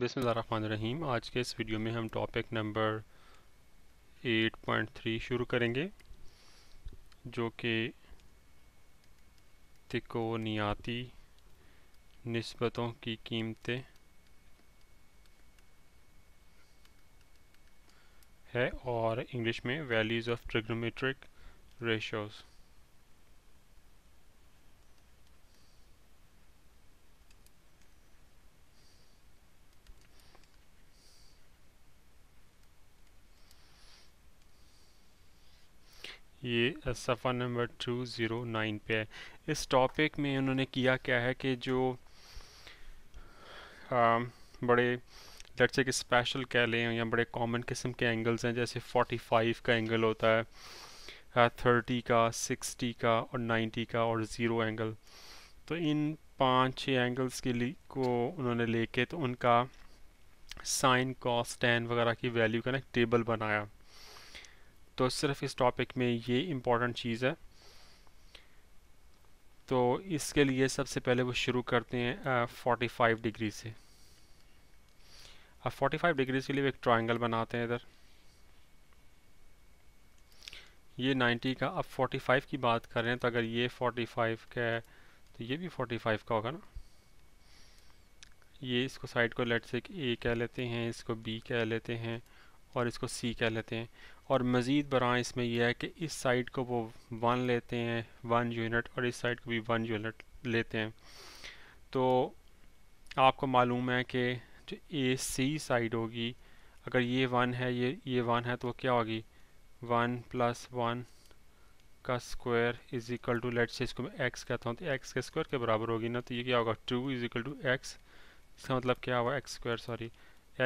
बिसमीम आज के इस वीडियो में हम टॉपिक नंबर 8.3 शुरू करेंगे जो कि तिकोनियाती नस्बतों की कीमतें है और इंग्लिश में वैल्यूज़ ऑफ ट्रिग्नोमेट्रिक रेशोज़ ये सफ़ा नंबर टू ज़ीरो नाइन पे है इस टॉपिक में उन्होंने किया क्या है कि जो आ, बड़े लेट्स के कि स्पेशल कह लें या बड़े कॉमन किस्म के एंगल्स हैं जैसे 45 का एंगल होता है थर्टी का सिक्सटी का और नाइन्टी का और ज़ीरो एंगल तो इन पांच छः एंगल्स के लिए को उन्होंने लेके तो उनका साइन कॉस टेन वगैरह की वैल्यू का ना टेबल बनाया तो सिर्फ इस टॉपिक में ये इम्पोर्टेंट चीज़ है तो इसके लिए सबसे पहले वो शुरू करते हैं फोर्टी फाइव डिग्री से अब फोर्टी फाइव डिग्रीज के लिए एक ट्राइंगल बनाते हैं इधर ये 90 का अब 45 की बात कर रहे हैं तो अगर ये 45 का है तो ये भी 45 का होगा ना ये इसको साइड को लेट से ए कह लेते हैं इसको बी कह लेते हैं और इसको सी कह लेते हैं और मज़ीद बरएँ इसमें यह है कि इस साइड को वो वन लेते हैं वन यूनिट और इस साइड को भी वन यूनिट लेते हैं तो आपको मालूम है कि जो ए सी साइड होगी अगर ये वन है ये ये वन है तो क्या होगी वन प्लस वन का square is equal to let से इसको मैं एक्स कहता हूँ तो एक्स के स्क्वायर के बराबर होगी ना तो ये क्या होगा two is equal to X इसका मतलब क्या होगा एक्स स्क्वायर सॉरी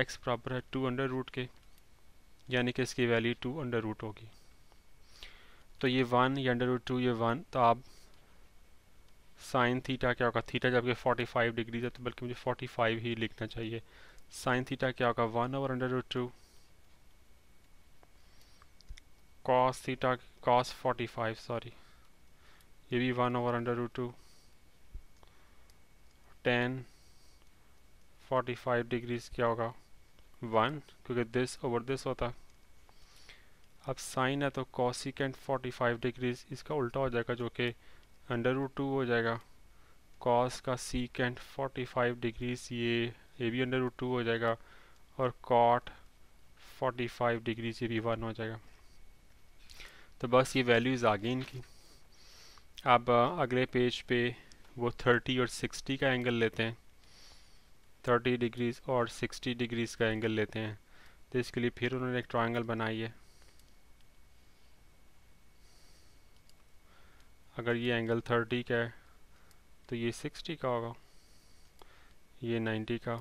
एक्स बराबर है टू अंडर रूट के यानी कि इसकी वैल्यू टू अंडर रूट होगी तो ये वन ये अंडर रूट टू ये वन तो आप साइन थीटा क्या होगा थीटा जबकि 45 डिग्री है तो बल्कि मुझे 45 ही लिखना चाहिए साइन थीटा क्या होगा वन और under root two cos theta cos 45 sorry ये भी वन और under root two ten five degrees क्या होगा वन क्योंकि दिस ओवर दिस होता अब साइन है तो कॉसिकेंट फोर्टी फाइव डिग्रीज इसका उल्टा हो जाएगा जो कि अंडर रूट टू हो जाएगा कॉस का सीकेंट फोर्टी फाइव डिग्रीज ये ये भी अंडर रूट टू हो जाएगा और कॉट फोर्टी फाइव डिग्रीज ये भी वन हो जाएगा तो बस ये वैल्यूज़ आ गई इनकी अब अगले पेज पे वो थर्टी और सिक्सटी का एंगल लेते हैं 30 डिग्रीज और 60 डिग्रीज का एंगल लेते हैं तो इसके लिए फिर उन्होंने एक ट्राइंगल बनाई है अगर ये एंगल 30 का है तो ये 60 का होगा ये 90 का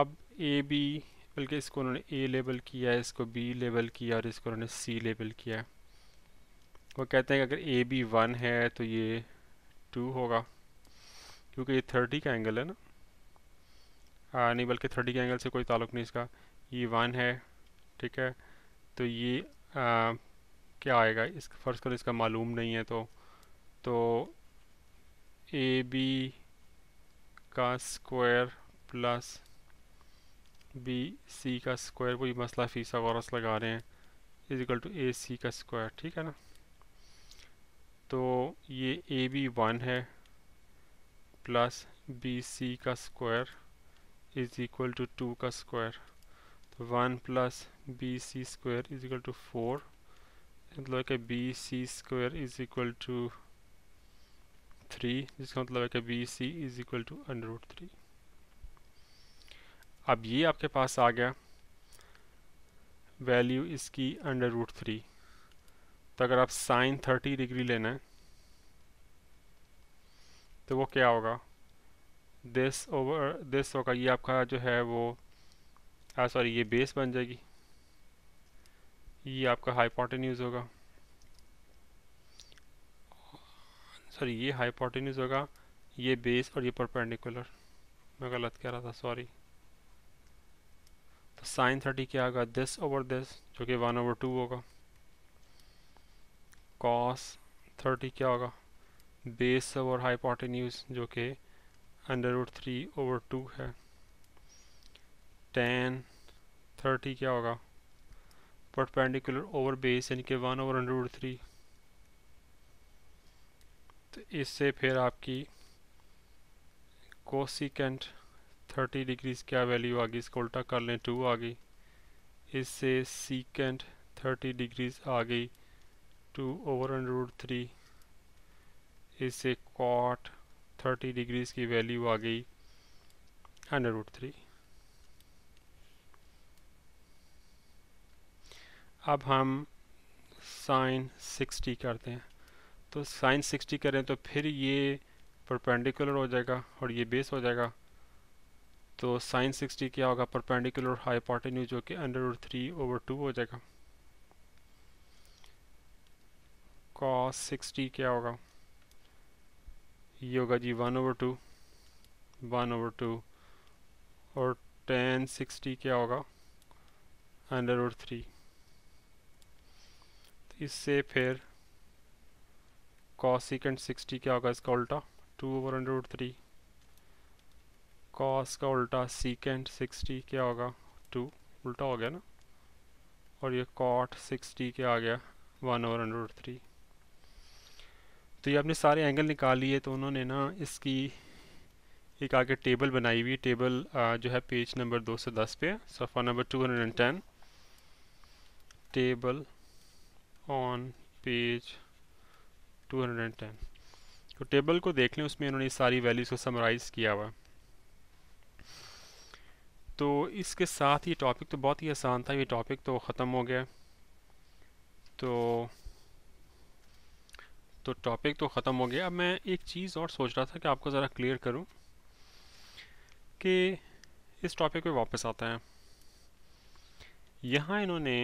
अब ए बी बल्कि इसको उन्होंने ए लेबल किया है इसको बी लेबल किया और इसको उन्होंने सी लेबल किया है वो कहते हैं कि अगर ए बी वन है तो ये टू होगा क्योंकि ये थर्टी का एंगल है ना आ, नहीं बल्कि थर्टी के एंगल से कोई ताल्लुक नहीं इसका ये वन है ठीक है तो ये आ, क्या आएगा इस फ़र्ज़ कर इसका मालूम नहीं है तो तो ए बी का स्क्वायर प्लस बी सी का स्क्वायर वही मसला फीसा गौरस लगा रहे हैं इजिकल टू ए सी का स्क्वायर ठीक है ना तो ये ए बी वन है प्लस बी सी का square is equal to two का स्क्वायर तो one plus B C square is equal to four मतलब है कि B C square is equal to three जिसका मतलब है कि B C is equal to under root three अब ये आपके पास आ गया वैल्यू इसकी अंडर रूट थ्री तो अगर आप साइन थर्टी डिग्री लेना है तो वो क्या होगा दिस ओवर दिस होगा ये आपका जो है वो सॉरी ये बेस बन जाएगी ये आपका हाइपोटेन्यूज होगा सॉरी ये हाइपोटेन्यूज होगा ये बेस और ये परपेंडिकुलर मैं गलत कह रहा था सॉरी तो साइन थर्टी क्या होगा दिस ओवर दिस जो कि वन ओवर टू होगा कॉस थर्टी क्या होगा बेस ओवर हाइपोटेन्यूज जो कि under root three over two है टेन थर्टी क्या होगा परपेंडिकुलर ओवर बेस यानी कि one over under root three तो इससे फिर आपकी कोसिकेंट थर्टी डिग्रीज क्या वैल्यू आ गई इसको उल्टा कर लें टू आ गई इससे सीकेंट थर्टी डिग्रीज आ गई two over under root three इससे कॉट थर्टी डिग्रीज़ की वैल्यू आ गई अंडर रूट थ्री अब हम साइन सिक्सटी करते हैं तो साइन सिक्सटी करें तो फिर ये परपेंडिकुलर हो जाएगा और ये बेस हो जाएगा तो साइन सिक्सटी क्या होगा परपेंडिकुलर हाईपोटेन्यूज जो कि under root three over two हो जाएगा कॉस सिक्सटी क्या होगा ये होगा जी one over two one over two और टेन सिक्सटी क्या होगा अंडर ओवर थ्री तो इससे फिर कॉस सिकेंड सिक्सटी क्या होगा इसका उल्टा two over under over three cos का उल्टा सीकेंड सिक्सटी क्या होगा टू उल्टा हो गया ना और ये कॉट सिक्सटी क्या आ गया one over under over three तो ये आपने सारे एंगल निकाल लिए तो उन्होंने ना इसकी एक आगे टेबल बनाई हुई टेबल आ, जो है पेज नंबर 210 पे सफ़ा नंबर 210 टेबल ऑन पेज 210 तो टेबल को देख लें उसमें उन्होंने सारी वैल्यूज़ को समराइज़ किया हुआ तो इसके साथ ये टॉपिक तो बहुत ही आसान था ये टॉपिक तो ख़त्म हो गया तो तो टॉपिक तो ख़त्म हो गया अब मैं एक चीज़ और सोच रहा था कि आपको ज़रा क्लियर करूं कि इस टॉपिक पे वापस आता है यहाँ इन्होंने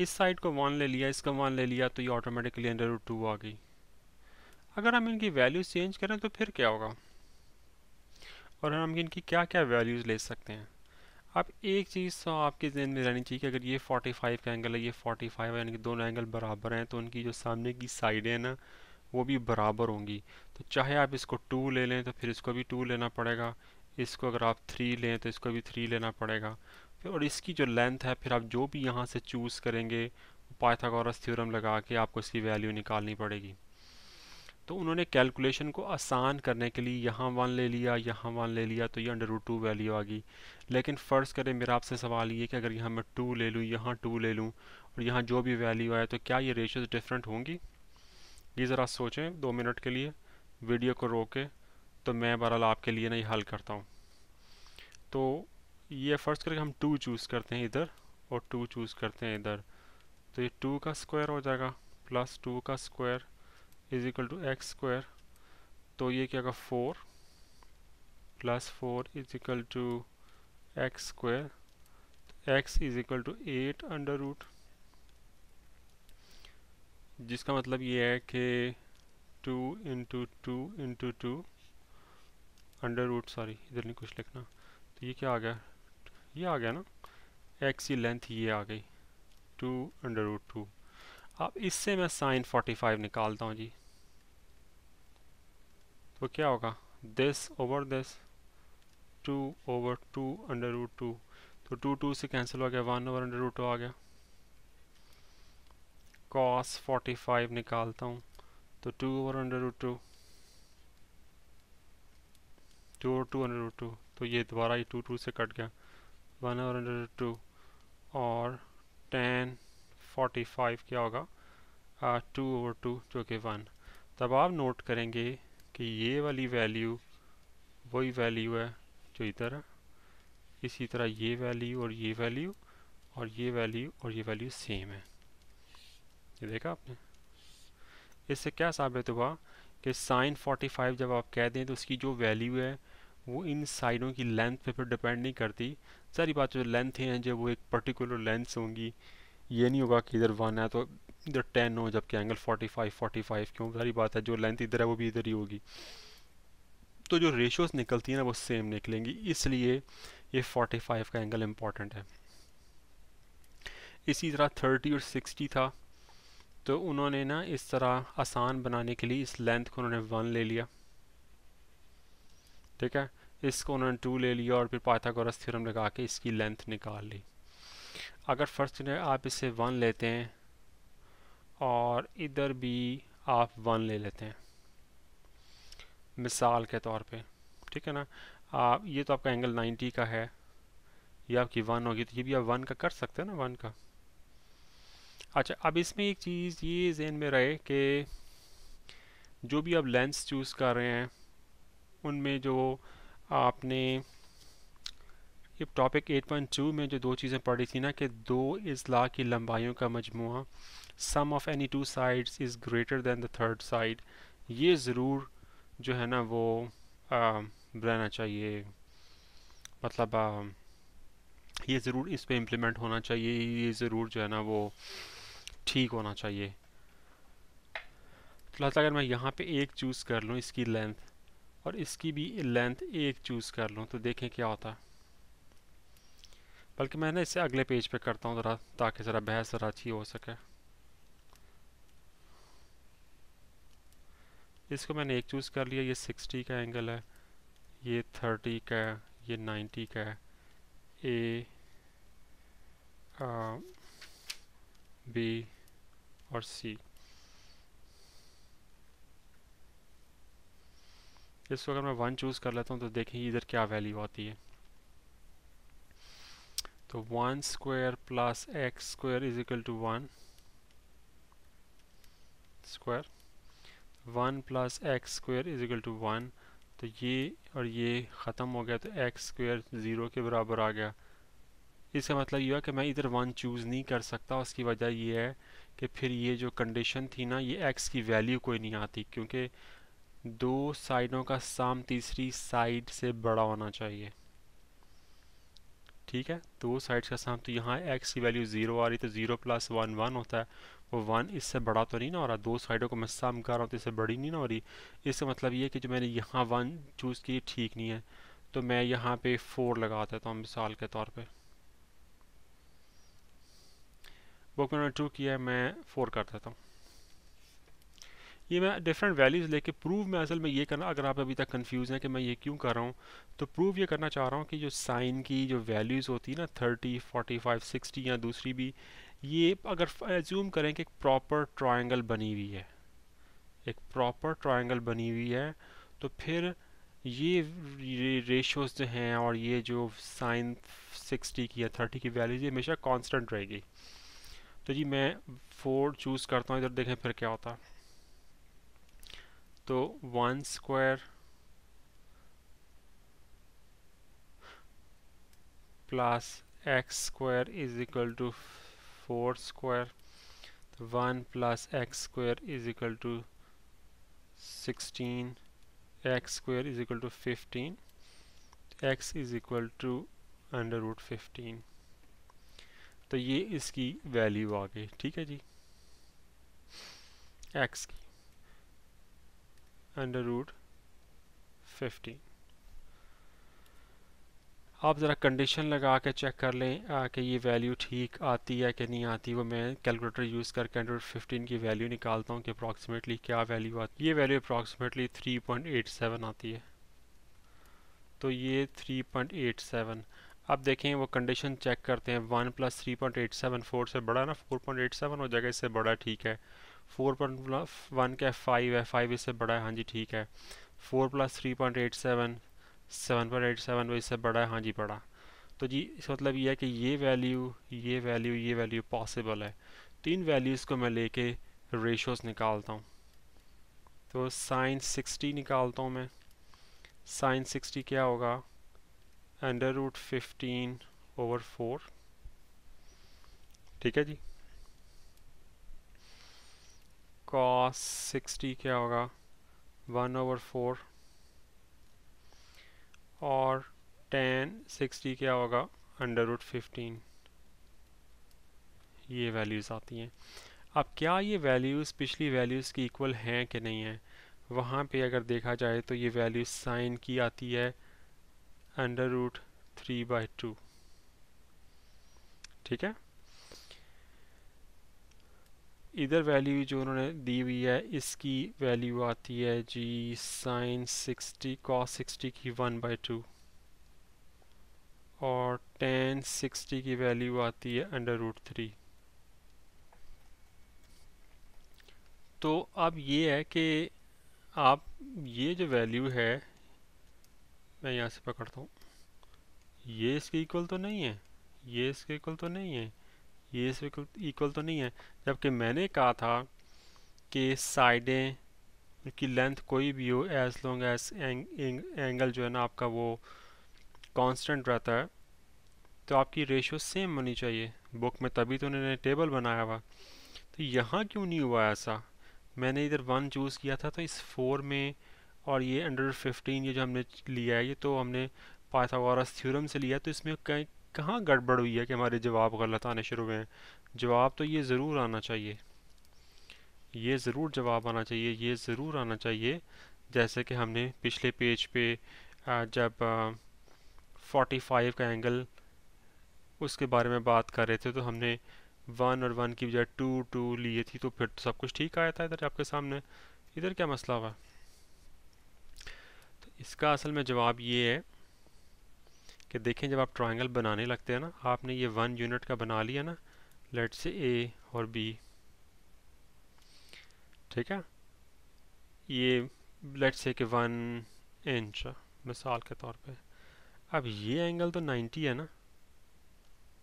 इस साइड को वन ले लिया इसका वन ले लिया तो ये ऑटोमेटिकली अंडर रूट टू आ गई अगर हम इनकी वैल्यूज़ चेंज करें तो फिर क्या होगा और हम इनकी क्या क्या वैल्यूज़ ले सकते हैं अब एक चीज़ तो आपके जहन में रहनी चाहिए कि अगर ये 45 का एंगल है ये 45 है यानी कि दोनों एंगल बराबर हैं तो उनकी जो सामने की साइड है ना वो भी बराबर होंगी तो चाहे आप इसको टू ले लें तो फिर इसको भी टू लेना पड़ेगा इसको अगर आप थ्री लें तो इसको भी थ्री लेना पड़ेगा फिर और इसकी जो लेंथ है फिर आप जो भी यहाँ से चूज़ करेंगे पाथागोरस थ्योरम लगा के आपको इसकी वैल्यू निकालनी पड़ेगी तो उन्होंने कैलकुलेशन को आसान करने के लिए यहाँ वन ले लिया यहाँ वन ले लिया तो ये अंडर रूट टू वैल्यू आ गई लेकिन फ़र्ज़ करें मेरा आपसे सवाल ये कि अगर यहाँ मैं टू ले लूँ यहाँ टू ले लूँ और यहाँ जो भी वैल्यू आए तो क्या ये रेशोज़ डिफरेंट होंगी ये ज़रा सोचें दो मिनट के लिए वीडियो को रोके तो मैं बहरहाल आपके लिए नहीं हल करता हूँ तो ये फ़र्ज़ करके हम टू चूज़ करते हैं इधर और टू चूज़ करते हैं इधर तो ये टू का स्क्वायर हो जाएगा प्लस टू का square is equal to x square तो ये क्या होगा four plus four is equal to x square x is equal to eight under root जिसका मतलब ये है कि two into two into two under root sorry इधर नहीं कुछ लिखना तो ये क्या आ गया ये आ गया ना एक्स की लेंथ ये आ गई टू अंडर रूट टू अब इससे मैं साइन फोर्टी फाइव निकालता हूँ जी तो क्या होगा this over this two over two under root two तो टू टू से कैंसिल हो गया one over under root two आ गया कॉस फोर्टी फाइव निकालता हूँ तो two over under root two two over two under root two तो ये दोबारा ही टू टू से कट गया one over under root two और टेन फोर्टी फाइव क्या होगा टू ओवर टू जो कि वन तब आप नोट करेंगे कि ये वाली वैल्यू वही वैल्यू है जो इधर है इसी तरह ये वैल्यू और ये वैल्यू और ये वैल्यू और ये वैल्यू सेम है ये देखा आपने इससे क्या साबित हुआ कि साइन 45 जब आप कह दें तो उसकी जो वैल्यू है वो इन साइडों की लेंथ पे फिर डिपेंड नहीं करती सारी बात जो लेंथ हैं जब वो एक पर्टिकुलर लेंथ होंगी ये नहीं होगा कि इधर वन है तो इधर टेन हो जबकि angle forty five forty five क्यों सारी बात है जो लेंथ इधर है वो भी इधर ही होगी तो जो रेशियोज निकलती हैं ना वो सेम निकलेंगी इसलिए ये फोर्टी फाइव का एंगल इम्पॉर्टेंट है इसी तरह थर्टी और सिक्सटी था तो उन्होंने ना इस तरह आसान बनाने के लिए इस लेंथ को उन्होंने वन ले लिया ठीक है इसको उन्होंने टू ले लिया और फिर पाथागोरस थ्योरम लगा के इसकी लेंथ निकाल ली अगर फर्स्ट करें आप इसे वन लेते हैं और इधर भी आप वन ले लेते हैं मिसाल के तौर पे ठीक है ना आप ये तो आपका एंगल 90 का है ये आपकी वन होगी तो ये भी आप वन का कर सकते हैं ना वन का अच्छा अब इसमें एक चीज़ ये जहन में रहे कि जो भी आप लेंस चूज़ कर रहे हैं उनमें जो आपने ये टॉपिक 8.2 में जो दो चीज़ें पढ़ी थी ना कि दो अजला की लंबाइयों का मजमू sum of any two sides is greater than the third side ये ज़रूर जो है ना वो रहना चाहिए मतलब आ, ये ज़रूर इस पे इम्प्लीमेंट होना चाहिए ये ज़रूर जो है ना वो ठीक होना चाहिए तो अगर मैं यहाँ पे एक चूज़ कर लूँ इसकी लेंथ और इसकी भी लेंथ एक चूज़ कर लूँ तो देखें क्या होता है बल्कि मैं ना इसे अगले पेज पे करता हूँ ज़रा ताकि ज़रा बहस ज़रा अच्छी हो सके इसको मैंने एक चूज़ कर लिया ये सिक्सटी का एंगल है ये थर्टी का है ये नाइन्टी का है ए बी और सी इसको अगर मैं वन चूज़ कर लेता हूँ तो देखें इधर क्या वैल्यू आती है तो one square plus x square is equal to one square one plus x square is equal to one तो ये और ये ख़त्म हो गया तो एक्स स्क्वायर ज़ीरो के बराबर आ गया इसका मतलब ये हुआ कि मैं इधर वन चूज़ नहीं कर सकता उसकी वजह यह है कि फिर ये जो कंडीशन थी ना ये एक्स की वैल्यू कोई नहीं आती क्योंकि दो साइडों का साम तीसरी साइड से बड़ा होना चाहिए ठीक है दो तो साइड्स का सम तो यहाँ एक्स की वैल्यू ज़ीरो आ रही तो ज़ीरो प्लस वन वन होता है वो वन इससे बड़ा तो नहीं ना हो रहा दो साइडों को मैं सम कर रहा हूँ तो इससे बड़ी नहीं ना हो रही इसका मतलब ये कि जो मैंने यहाँ वन चूज़ की ठीक नहीं है तो मैं यहाँ पे फोर लगा देता हूँ मिसाल के तौर पर बुक मैंने टू किया है मैं फोर कर देता हूँ ये मैं डिफरेंट वैल्यूज़ लेके प्रूव में असल में ये करना अगर आप अभी तक कंफ्यूज हैं कि मैं ये क्यों कर रहा हूँ तो प्रूव ये करना चाह रहा हूँ कि जो साइन की जो वैल्यूज़ होती है ना थर्टी फोर्टी फाइव सिक्सटी या दूसरी भी ये अगर एज्यूम करें कि एक प्रॉपर ट्राइंगल बनी हुई है एक प्रॉपर ट्राइंगल बनी हुई है तो फिर ये रेशोज़ जो हैं और ये जो साइन सिक्सटी की या थर्टी की वैल्यूज़ ये हमेशा कॉन्सटेंट रहेगी तो जी मैं फोर चूज़ करता हूँ इधर देखें फिर क्या होता है तो one square plus x square is equal to four square तो one plus x square is equal to sixteen x square is equal to fifteen x is equal to under root fifteen तो ये इसकी value आ गई ठीक है जी x की अंडर रूट फिफ्टीन आप ज़रा कंडीशन लगा के चेक कर लें कि ये वैल्यू ठीक आती है कि नहीं आती वो मैं कैलकुलेटर यूज़ करके अंडर रूट फिफ्टीन की वैल्यू निकालता हूँ कि अप्रॉक्सीमेटली क्या वैल्यू आती है ये value approximately three point eight seven आती है तो ये थ्री पॉइंट एट सेवन अब देखें वो कंडीशन चेक करते हैं one plus three point eight seven four से बड़ा ना फोर पॉइंट एट सेवन हो जाएगा इससे बड़ा ठीक है फोर पॉइंट वन का फाइव है फाइव इससे बड़ा है हाँ जी ठीक है four plus three point eight seven seven point eight seven वो इससे बड़ा है हाँ जी बड़ा तो जी इसका मतलब ये है कि ये वैल्यू ये वैल्यू ये वैल्यू पॉसिबल है तीन तो वैल्यूज़ को मैं लेके रेशोस निकालता हूँ तो साइन सिक्सटी निकालता हूँ मैं साइन सिक्सटी क्या होगा under root fifteen over four ठीक है जी कॉस सिक्सटी क्या होगा वन ओवर फोर और टेन सिक्सटी क्या होगा अंडर रूट फिफ्टीन ये वैल्यूज़ आती हैं अब क्या ये वैल्यूज़ पिछली वैल्यूज़ की इक्वल हैं कि नहीं हैं वहाँ पे अगर देखा जाए तो ये वैल्यू साइन की आती है under root three by two ठीक है इधर वैल्यू जो उन्होंने दी हुई है इसकी वैल्यू आती है जी साइन सिक्सटी कॉस सिक्सटी की वन बाई टू और टेन सिक्सटी की वैल्यू आती है अंडर रूट थ्री तो अब ये है कि आप ये जो वैल्यू है मैं यहाँ से पकड़ता हूँ ये इसके इक्वल तो नहीं है ये इसके इक्वल तो नहीं है ये इस इक्वल तो नहीं है जबकि मैंने कहा था कि साइडें की लेंथ कोई भी हो एज लॉन्ग एज एंगल जो है ना आपका वो कांस्टेंट रहता है तो आपकी रेशियो सेम होनी चाहिए बुक में तभी तो उन्होंने टेबल बनाया हुआ तो यहाँ क्यों नहीं हुआ ऐसा मैंने इधर वन चूज़ किया था तो इस फोर में और ये अंडर फिफ्टीन ये जो हमने लिया है ये तो हमने पाथागोरस थ्योरम से लिया तो इसमें कहीं कहाँ गड़बड़ हुई है कि हमारे जवाब गलत आने शुरू हुए हैं जवाब तो ये ज़रूर आना चाहिए ये ज़रूर जवाब आना चाहिए ये ज़रूर आना चाहिए जैसे कि हमने पिछले पेज पे जब 45 का एंगल उसके बारे में बात कर रहे थे तो हमने वन और वन की बजाय टू टू लिए थी तो फिर तो सब कुछ ठीक आया था इधर आपके सामने इधर क्या मसला हुआ तो इसका असल में जवाब ये है कि देखें जब आप ट्राइंगल बनाने लगते हैं ना आपने ये वन यूनिट का बना लिया ना लेट से ए और बी ठीक है ये लेट से कि वन इंच मिसाल के तौर पे अब ये एंगल तो 90 है ना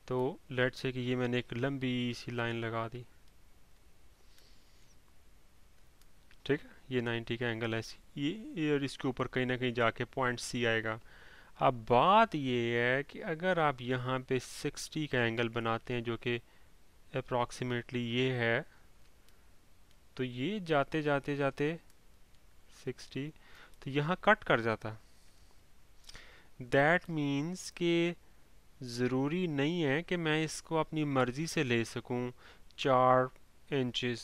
तो लेट से कि ये मैंने एक लंबी सी लाइन लगा दी ठीक है ये 90 का एंगल है ये, ये और इसके ऊपर कहीं ना कहीं जाके पॉइंट सी आएगा अब बात ये है कि अगर आप यहाँ पे 60 का एंगल बनाते हैं जो कि अप्रॉक्सीमेटली ये है तो ये जाते जाते जाते 60 तो यहाँ कट कर जाता दैट मीन्स कि ज़रूरी नहीं है कि मैं इसको अपनी मर्ज़ी से ले सकूँ चार इंचज़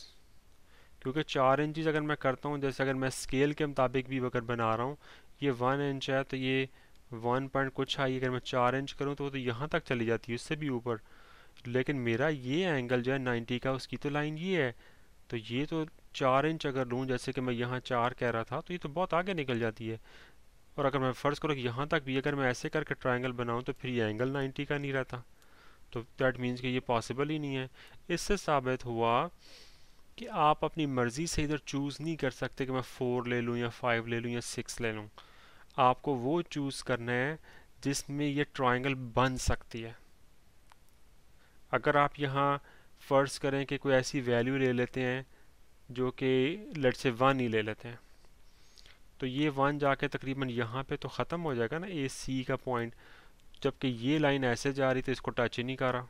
क्योंकि चार इंचज़ अगर मैं करता हूँ जैसे अगर मैं स्केल के मुताबिक भी अगर बना रहा हूँ ये वन इंच है तो ये वन पॉइंट कुछ आई अगर मैं चार इंच करूँ तो वो तो यहाँ तक चली जाती है उससे भी ऊपर लेकिन मेरा ये एंगल जो है नाइन्टी का उसकी तो लाइन ये है तो ये तो चार इंच अगर लूँ जैसे कि मैं यहाँ चार कह रहा था तो ये तो बहुत आगे निकल जाती है और अगर मैं फ़र्ज़ करूँ कि यहाँ तक भी अगर मैं ऐसे करके ट्राइंगल बनाऊँ तो फिर ये एंगल नाइन्टी का नहीं रहता तो दैट मीन्स कि ये पॉसिबल ही नहीं है इससे साबित हुआ कि आप अपनी मर्ज़ी से इधर चूज़ नहीं कर सकते कि मैं फ़ोर ले लूँ या फाइव ले लूँ या सिक्स ले लूँ आपको वो चूज़ करना है जिसमें ये ट्रायंगल बन सकती है अगर आप यहाँ फ़र्ज़ करें कि कोई ऐसी वैल्यू ले लेते हैं जो कि लट से वन ही ले लेते हैं तो ये वन जाके तकरीबन यहाँ पे तो ख़त्म हो जाएगा ना ए सी का पॉइंट जबकि ये लाइन ऐसे जा रही तो इसको टच ही नहीं कर रहा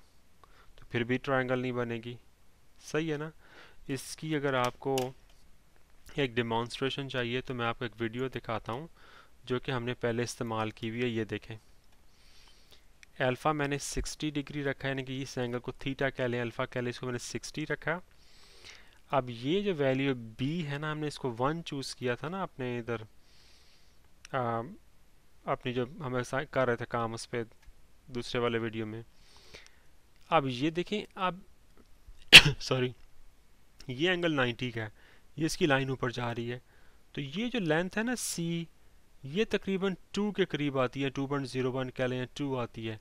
तो फिर भी ट्रायंगल नहीं बनेगी सही है ना इसकी अगर आपको एक डिमॉन्स्ट्रेशन चाहिए तो मैं आपको एक वीडियो दिखाता हूँ जो कि हमने पहले इस्तेमाल की हुई है ये देखें अल्फ़ा मैंने 60 डिग्री रखा यानी कि इस एंगल को थीटा कह लें अल्फ़ा कह लें इसको मैंने 60 रखा अब ये जो वैल्यू बी है ना हमने इसको वन चूज़ किया था ना अपने इधर अपनी जो हमें कर रहे थे काम उस पर दूसरे वाले वीडियो में अब ये देखें अब सॉरी ये एंगल 90 का है ये इसकी लाइन ऊपर जा रही है तो ये जो लेंथ है ना सी ये तकरीबन टू के करीब आती है टू पॉइंट ज़ीरो वन कह लें टू आती है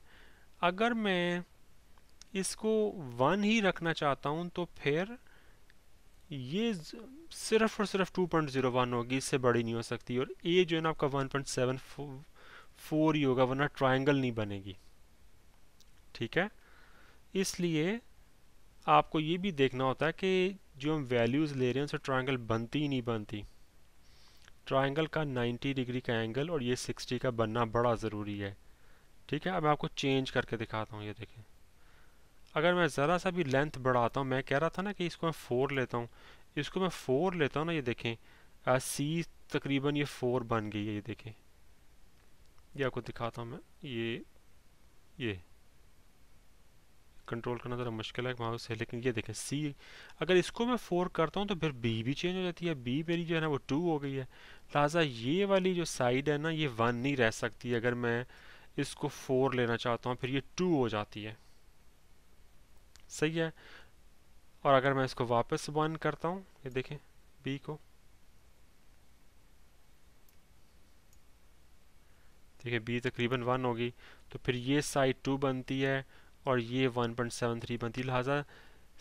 अगर मैं इसको वन ही रखना चाहता हूँ तो फिर ये सिर्फ और सिर्फ टू पॉइंट ज़ीरो वन होगी इससे बड़ी नहीं हो सकती और ए जो है ना आपका वन पॉइंट सेवन फोर ही होगा वरना ट्राइंगल नहीं बनेगी ठीक है इसलिए आपको ये भी देखना होता है कि जो हम वैल्यूज़ ले रहे हैं उनसे ट्राइंगल बनती ही नहीं बनती ट्राइंगल का 90 डिग्री का एंगल और ये 60 का बनना बड़ा ज़रूरी है ठीक है अब मैं आपको चेंज करके दिखाता हूँ ये देखें अगर मैं ज़रा सा भी लेंथ बढ़ाता हूँ मैं कह रहा था ना कि इसको मैं फ़ोर लेता हूँ इसको मैं फ़ोर लेता हूँ ना ये देखें सी तकरीबन ये फ़ोर बन गई है ये देखें ये आपको दिखाता हूँ मैं ये ये कंट्रोल करना ज़रा मुश्किल है माउस से लेकिन ये देखें सी अगर इसको मैं फोर करता हूँ तो फिर बी भी चेंज हो जाती है बी मेरी जो है ना वो टू हो गई है लिहाजा ये वाली जो साइड है ना ये वन नहीं रह सकती अगर मैं इसको फोर लेना चाहता हूँ फिर ये टू हो जाती है सही है और अगर मैं इसको वापस वन करता हूँ ये देखें बी को ठीक है बी तकरीबन वन होगी तो फिर ये साइड टू बनती है और ये 1.73 बनती लिहाजा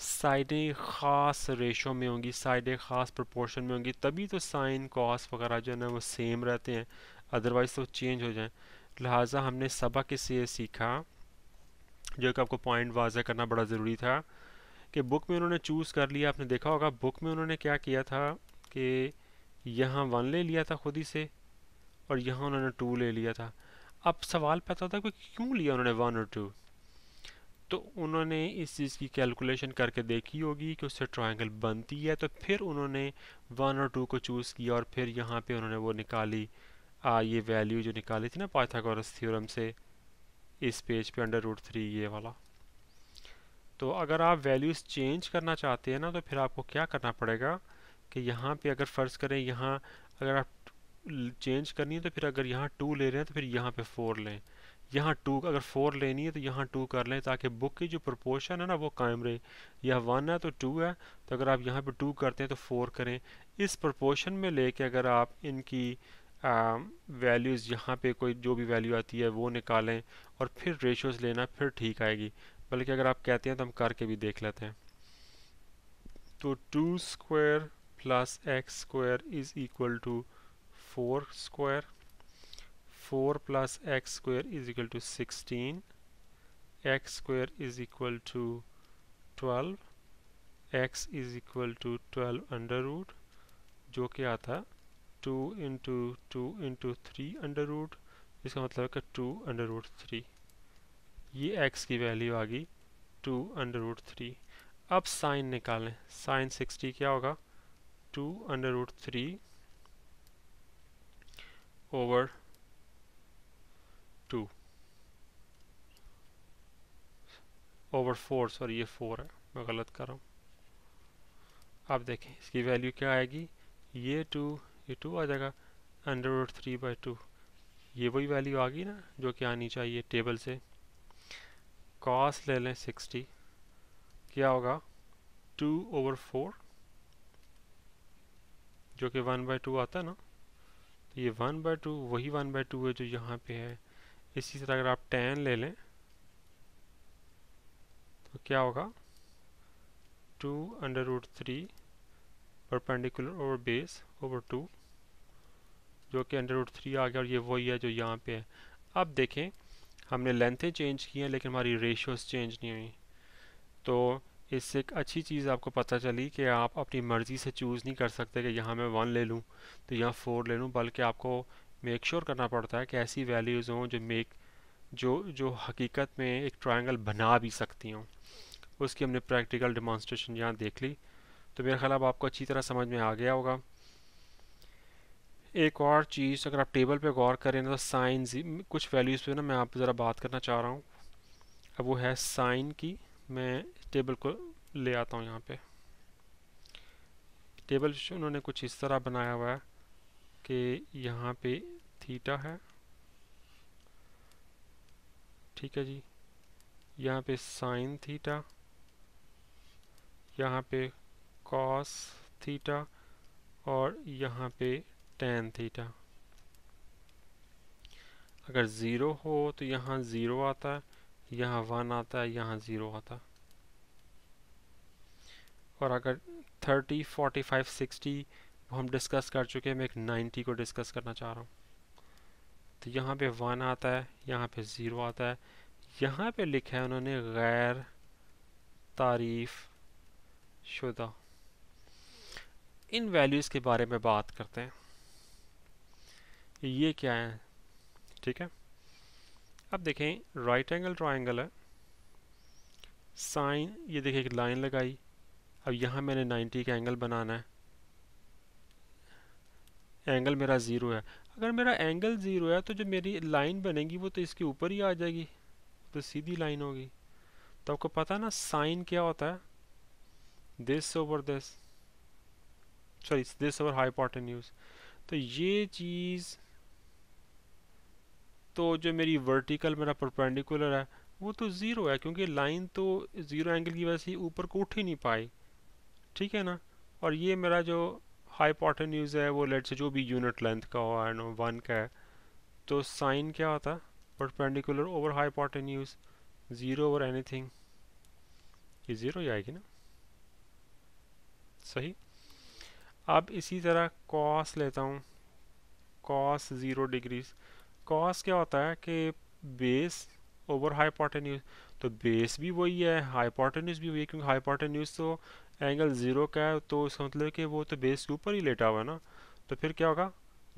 साइडें ख़ास रेशो में होंगी साइडें ख़ास प्रपोर्शन में होंगी तभी तो साइन कॉस वगैरह जो है ना वो सेम रहते हैं अदरवाइज़ तो चेंज हो जाए लिहाजा हमने सबक से सीखा जो कि आपको पॉइंट वाजह करना बड़ा ज़रूरी था कि बुक में उन्होंने चूज़ कर लिया आपने देखा होगा बुक में उन्होंने क्या किया था कि यहाँ वन ले लिया था खुद ही से और यहाँ उन्होंने टू ले लिया था अब सवाल पता था कि क्यों लिया उन्होंने वन और टू तो उन्होंने इस चीज़ की कैलकुलेशन करके देखी होगी कि उससे ट्रायंगल बनती है तो फिर उन्होंने वन और टू को चूज़ किया और फिर यहाँ पे उन्होंने वो निकाली आ, ये वैल्यू जो निकाली थी ना पाइथागोरस थ्योरम से इस पेज पे अंडर रूट थ्री ये वाला तो अगर आप वैल्यूज़ चेंज करना चाहते हैं ना तो फिर आपको क्या करना पड़ेगा कि यहाँ पर अगर फ़र्ज़ करें यहाँ अगर आप चेंज करनी है तो फिर अगर यहाँ टू ले रहे हैं तो फिर यहाँ पर फोर लें यहाँ टू अगर फोर लेनी है तो यहाँ टू कर लें ताकि बुक की जो प्रोपोर्शन है ना वो कायम रहे यह वन है तो टू है तो अगर आप यहाँ पे टू करते हैं तो फोर करें इस प्रोपोर्शन में लेके अगर आप इनकी वैल्यूज़ यहाँ पे कोई जो भी वैल्यू आती है वो निकालें और फिर रेशोज़ लेना फिर ठीक आएगी बल्कि अगर आप कहते हैं तो हम करके भी देख लेते हैं तो two square plus x square is equal to four square 4 plus x square is equal to 16 x square is equal to 12 x is equal to 12 under root जो कि आता 2 into 2 into 3 under root इसका मतलब है कि 2 under root 3 ये x की value आ गई 2 under root 3 अब साइन निकालें साइन 60 क्या होगा 2 under root 3 over two over four sorry ये फोर है मैं गलत कर रहा हूँ आप देखें इसकी वैल्यू क्या आएगी ये टू ये टू आ जाएगा under root three by two ये वही वैल्यू आ गई ना जो कि आनी चाहिए टेबल से कॉस ले लें सिक्सटी क्या होगा टू ओवर फोर जो कि वन बाई टू आता है ना तो ये वन बाई टू वही वन बाई टू है जो यहाँ पे है इसी तरह अगर आप टेन ले लें तो क्या होगा two under root three perpendicular over base over two जो कि अंडर रूट थ्री आ गया और ये वही है जो यहाँ पे है अब देखें हमने लेंथें चेंज की हैं लेकिन हमारी रेशियोज चेंज नहीं हुई तो इससे एक अच्छी चीज़ आपको पता चली कि आप अपनी मर्ज़ी से चूज़ नहीं कर सकते कि यहाँ मैं वन ले लूँ तो यहाँ फोर ले लूँ बल्कि आपको मेक श्योर sure करना पड़ता है कि ऐसी वैल्यूज़ हों जो मेक जो जो हकीकत में एक ट्रायंगल बना भी सकती हों उसकी हमने प्रैक्टिकल डिमॉन्स्ट्रेशन यहाँ देख ली तो मेरा ख्याल अब आपको अच्छी तरह समझ में आ गया होगा एक और चीज़ अगर आप टेबल पे गौर करें तो साइन कुछ वैल्यूज़ पे ना मैं आप ज़रा बात करना चाह रहा हूँ अब वो है साइन की मैं टेबल को ले आता हूँ यहाँ पे टेबल उन्होंने कुछ इस तरह बनाया हुआ है कि यहाँ पे थीटा है ठीक है जी यहाँ पे साइन थीटा यहाँ पे कॉस थीटा और यहाँ पे टेन थीटा अगर ज़ीरो हो तो यहाँ ज़ीरो आता है यहाँ वन आता है यहाँ ज़ीरो आता है और अगर थर्टी फोर्टी फाइव सिक्सटी वो हम डिस्कस कर चुके हैं मैं एक नाइन्टी को डिस्कस करना चाह रहा हूँ तो यहाँ पे वन आता है यहाँ पे ज़ीरो आता है यहाँ पे लिखा है उन्होंने गैर तारीफ शुदा इन वैल्यूज़ के बारे में बात करते हैं ये क्या है ठीक है अब देखें राइट एंगल ट्राइंगल है साइन ये देखें एक लाइन लगाई अब यहाँ मैंने 90 का एंगल बनाना है एंगल मेरा ज़ीरो है अगर मेरा एंगल ज़ीरो है तो जो मेरी लाइन बनेगी वो तो इसके ऊपर ही आ जाएगी तो सीधी लाइन होगी तो आपको पता है ना साइन क्या होता है this over this sorry this over न्यूज़ तो ये चीज़ तो जो मेरी वर्टिकल मेरा परपेंडिकुलर है वो तो ज़ीरो है क्योंकि लाइन तो ज़ीरो एंगल की वजह से ऊपर को उठ ही नहीं पाई ठीक है ना और ये मेरा जो हाईपोटेन्यूज है वो लेट से जो भी यूनिट लेंथ का हो आई नो वन का है तो साइन क्या होता है perpendicular over hypotenuse zero over anything ये ज़ीरो ही आएगी ना सही अब इसी तरह कॉस लेता हूँ कॉस ज़ीरो डिग्रीज कॉस क्या होता है कि बेस ओवर हाईपोटेन्यूज तो बेस भी वही है हाईपोटेन्यूज भी वही है क्योंकि हाईपोटेन्यूज तो एंगल ज़ीरो का है तो इसका मतलब कि वो तो बेस के ऊपर ही लेटा हुआ है ना तो फिर क्या होगा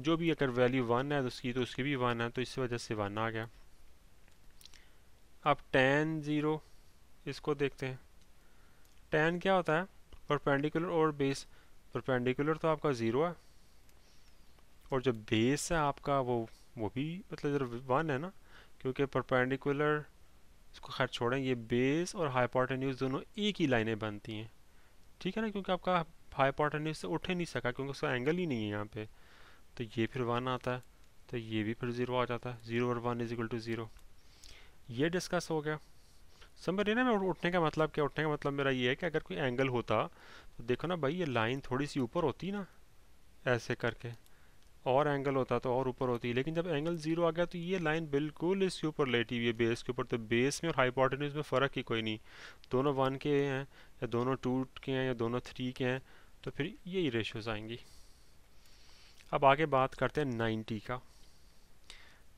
जो भी अगर वैल्यू वन है तो उसकी तो उसकी भी वन है तो इस वजह से वन आ गया अब टेन ज़ीरो इसको देखते हैं टेन क्या होता है परपेंडिकुलर और बेस परपेंडिकुलर तो आपका ज़ीरो है और जो बेस है आपका वो वो भी मतलब वन है ना क्योंकि परपेंडिकुलर इसको खैर छोड़ें ये बेस और हाइपोटेन्यूज दोनों एक ही लाइनें बनती हैं ठीक है ना क्योंकि आपका पॉटर ने उठ ही नहीं सका क्योंकि उसका एंगल ही नहीं है यहाँ पे तो ये फिर वन आता है तो ये भी फिर ज़ीरो आ जाता है ज़ीरो और one is equal to zero ये डिस्कस हो गया समझ रही ना मैं उठने का मतलब क्या उठने का मतलब मेरा ये है कि अगर कोई एंगल होता तो देखो ना भाई ये लाइन थोड़ी सी ऊपर होती ना ऐसे करके और एंगल होता तो और ऊपर होती लेकिन जब एंगल जीरो आ गया तो ये लाइन बिल्कुल इसके ऊपर लेटी हुई है बेस के ऊपर तो बेस में और हाइपोटेन्यूज में फ़र्क ही कोई नहीं दोनों वन के हैं या दोनों टू के हैं या दोनों थ्री के हैं तो फिर यही रेशोज़ आएंगी अब आगे बात करते हैं नाइन्टी का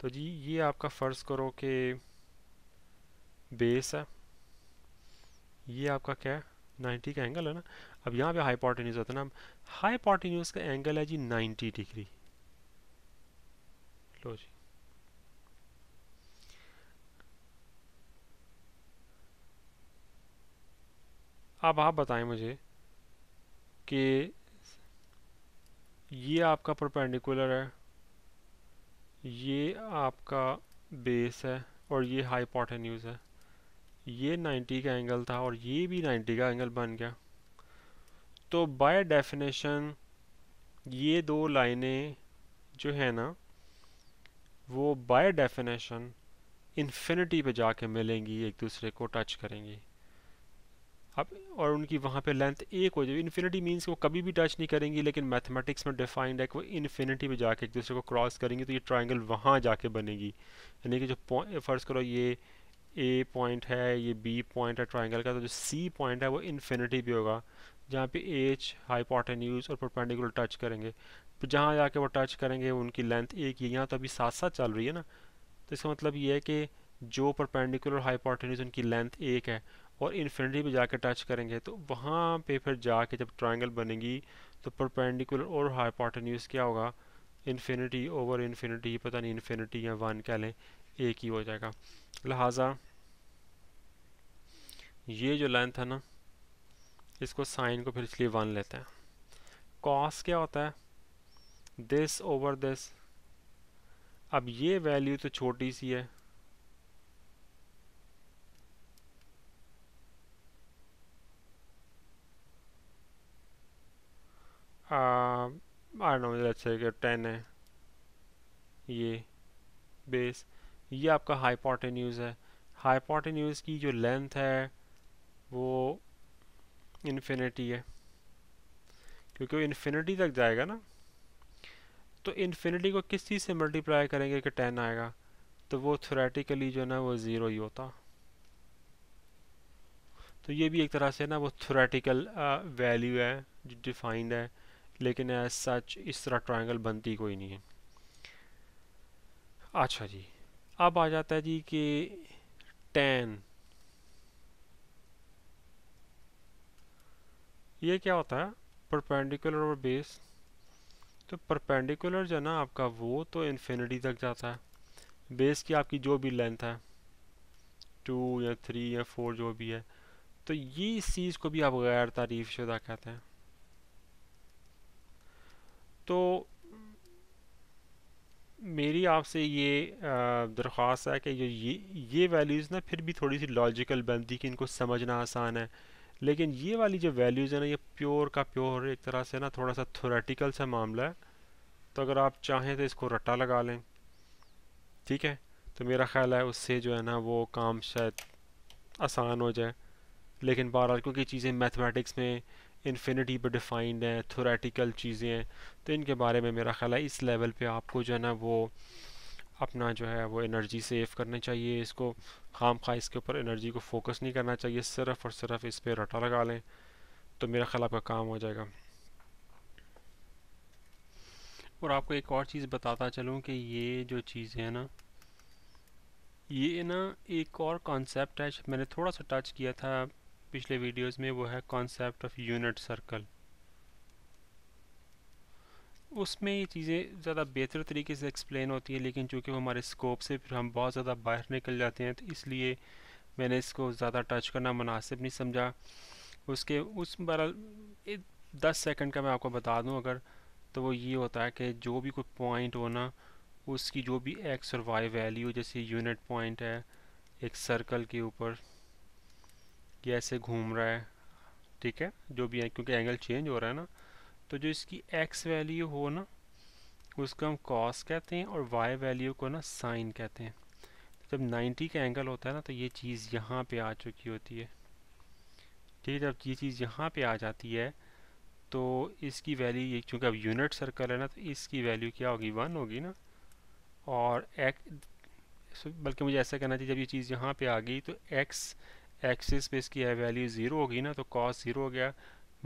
तो जी ये आपका फ़र्ज़ करो कि बेस है ये आपका क्या है 90 का एंगल है ना अब यहाँ पे हाईपोटेन्यूज होता है ना हाईपोटेन्यूज का एंगल है जी 90 डिग्री लो जी अब आप बताएं मुझे कि ये आपका परपेंडिकुलर है ये आपका बेस है और ये हाइपोटेन्यूज़ है ये 90 का एंगल था और ये भी 90 का एंगल बन गया तो बाय डेफिनेशन ये दो लाइनें जो है ना वो बाय डेफिनेशन इन्फिनिटी पे जाके मिलेंगी एक दूसरे को टच करेंगी अब और उनकी वहाँ पे लेंथ एक हो जाएगी इन्फिनिटी मीन्स वो कभी भी टच नहीं करेंगी लेकिन मैथमेटिक्स में डिफाइंड है कि वो इन्फिनिटी पे जाके एक दूसरे को क्रॉस करेंगी तो ये ट्राइंगल वहाँ जाके बनेगी यानी कि जो फ़र्ज़ करो ये ए पॉइंट है ये बी पॉइंट है ट्राइंगल का तो जो सी पॉइंट है वो इन्फिनिटी भी होगा जहाँ पे एच हाइपोटेन्यूज और परपेंडिकुलर टच करेंगे तो जहाँ जाके वो टच करेंगे उनकी लेंथ एक ही यहाँ तो अभी साथ साथ चल रही है ना तो इसका मतलब ये है कि जो परपेंडिकुलर हाइपोटेन्यूज उनकी लेंथ एक है और इन्फिनिटी पे जाके टच करेंगे तो वहाँ पे फिर जाके जब ट्रायंगल बनेगी तो परपेंडिकुलर और हाइपोटेन्यूज क्या होगा इन्फिनिटी ओवर इन्फिनिटी पता नहीं इन्फिनिटी या वन कह लें एक ही हो जाएगा लिहाजा ये जो लेंथ है ना इसको साइन को फिर इसलिए वन लेते हैं कॉस क्या होता है दिस ओवर दिस अब ये वैल्यू तो छोटी सी है टेन है ये बेस ये आपका न्यूज़ है न्यूज की जो लेंथ है वो इन्फिनिटी है क्योंकि वो इन्फिनिटी तक जाएगा ना तो इन्फिनिटी को किस चीज़ से मल्टीप्लाई करेंगे कि टेन आएगा तो वो थोरेटिकली जो है ना वो ज़ीरो ही होता तो ये भी एक तरह से ना वो थोरेटिकल वैल्यू है जो डिफाइंड है लेकिन एज सच इस तरह ट्राइंगल बनती कोई नहीं है अच्छा जी अब आ जाता है जी कि टेन ये क्या होता है परपेंडिकुलर और बेस तो परपेंडिकुलर जो है ना आपका वो तो इन्फिनिटी तक जाता है बेस की आपकी जो भी लेंथ है टू या थ्री या फोर जो भी है तो ये इस चीज़ को भी आप गैर तारीफ शुदा कहते हैं तो मेरी आपसे ये दरख्वास्त है कि ये ये वैल्यूज़ ना फिर भी थोड़ी सी लॉजिकल बनती कि इनको समझना आसान है लेकिन ये वाली जो वैल्यूज़ है ना ये प्योर का प्योर एक तरह से ना थोड़ा सा थोरेटिकल सा मामला है तो अगर आप चाहें तो इसको रट्टा लगा लें ठीक है तो मेरा ख्याल है उससे जो है ना वो काम शायद आसान हो जाए लेकिन बहरहाल क्योंकि चीज़ें मैथमेटिक्स में इन्फिनिटी पर डिफाइंड हैं थोरेटिकल चीज़ें हैं तो इनके बारे में मेरा ख्याल है इस लेवल पर आपको जो है ना वो अपना जो है वो एनर्जी सेव करनी चाहिए इसको खाम खा इसके ऊपर एनर्जी को फोकस नहीं करना चाहिए सिर्फ और सिर्फ इस पर रटा लगा लें तो मेरा ख्याल आपका काम हो जाएगा और आपको एक और चीज़ बताता चलूँ कि ये जो चीज़ है ना ये ना एक और कॉन्सेप्ट है मैंने थोड़ा सा टच किया था पिछले वीडियोस में वो है कॉन्सेप्ट ऑफ यूनिट सर्कल उसमें ये चीज़ें ज़्यादा बेहतर तरीके से एक्सप्लेन होती हैं लेकिन चूँकि वो हमारे स्कोप से फिर हम बहुत ज़्यादा बाहर निकल जाते हैं तो इसलिए मैंने इसको ज़्यादा टच करना मुनासिब नहीं समझा उसके उस बार दस सेकंड का मैं आपको बता दूं अगर तो वो ये होता है कि जो भी कोई पॉइंट हो ना उसकी जो भी एक्स और वाई वैल्यू जैसे यूनिट पॉइंट है एक सर्कल के ऊपर ये ऐसे घूम रहा है ठीक है जो भी है क्योंकि एंगल चेंज हो रहा है ना तो जो इसकी एक्स वैल्यू हो ना उसको हम कॉस कहते हैं और वाई वैल्यू को ना साइन कहते हैं जब 90 का एंगल होता है ना तो ये चीज़ यहाँ पे आ चुकी होती है ठीक है जब ये चीज़ यहाँ पे आ जाती है तो इसकी वैल्यू ये चूँकि अब यूनिट सर्कल है ना तो इसकी वैल्यू क्या होगी वन होगी ना और एक बल्कि मुझे ऐसा कहना चाहिए जब ये चीज़ यहाँ पे आ गई तो एक्स एक्सिस पे इसकी वैल्यू ज़ीरो होगी ना तो कॉस ज़ीरो हो गया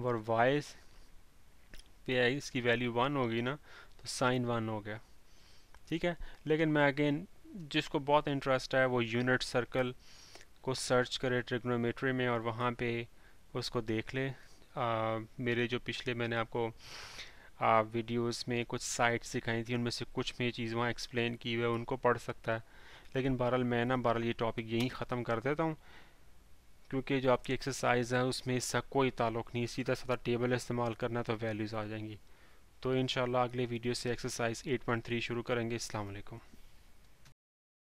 और वाई पे आई इसकी वैल्यू वन होगी ना तो साइन वन हो गया ठीक है लेकिन मैं अगेन जिसको बहुत इंटरेस्ट है वो यूनिट सर्कल को सर्च करे ट्रिग्नोमेट्री में और वहाँ पे उसको देख ले आ, मेरे जो पिछले मैंने आपको आ, वीडियोस में कुछ साइट्स सिखाई थी उनमें से कुछ में चीज़ वहाँ एक्सप्लेन की हुई है उनको पढ़ सकता है लेकिन बहरहाल मैं ना बहरहाल ये टॉपिक यहीं ख़त्म कर देता हूँ क्योंकि जो आपकी एक्सरसाइज है उसमें इसका कोई ताल्लुक नहीं सीधा साधा टेबल इस्तेमाल करना तो वैल्यूज़ आ जाएंगी तो इन अगले वीडियो से एक्सरसाइज 8.3 शुरू करेंगे अल्लाम